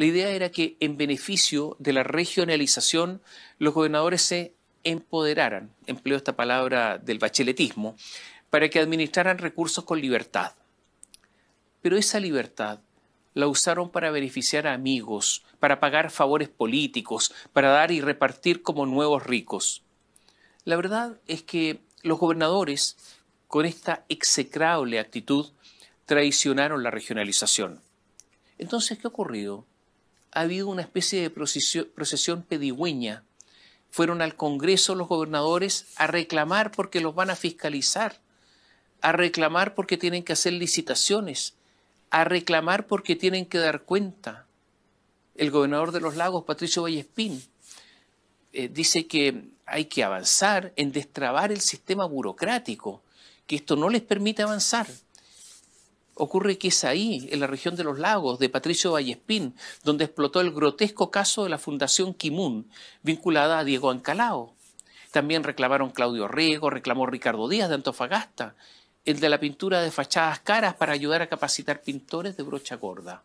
La idea era que en beneficio de la regionalización los gobernadores se empoderaran, empleo esta palabra del bacheletismo, para que administraran recursos con libertad. Pero esa libertad la usaron para beneficiar a amigos, para pagar favores políticos, para dar y repartir como nuevos ricos. La verdad es que los gobernadores, con esta execrable actitud, traicionaron la regionalización. Entonces, ¿qué ha ocurrido? ha habido una especie de procesión, pedigüeña. Fueron al Congreso los gobernadores a reclamar porque los van a fiscalizar, a reclamar porque tienen que hacer licitaciones, a reclamar porque tienen que dar cuenta. El gobernador de los lagos, Patricio Vallespín, eh, dice que hay que avanzar en destrabar el sistema burocrático, que esto no les permite avanzar ocurre que es ahí, en la región de los lagos, de Patricio Vallespín, donde explotó el grotesco caso de la Fundación Quimún, vinculada a Diego Ancalao. También reclamaron Claudio Riego, reclamó Ricardo Díaz de Antofagasta, el de la pintura de fachadas caras para ayudar a capacitar pintores de brocha gorda.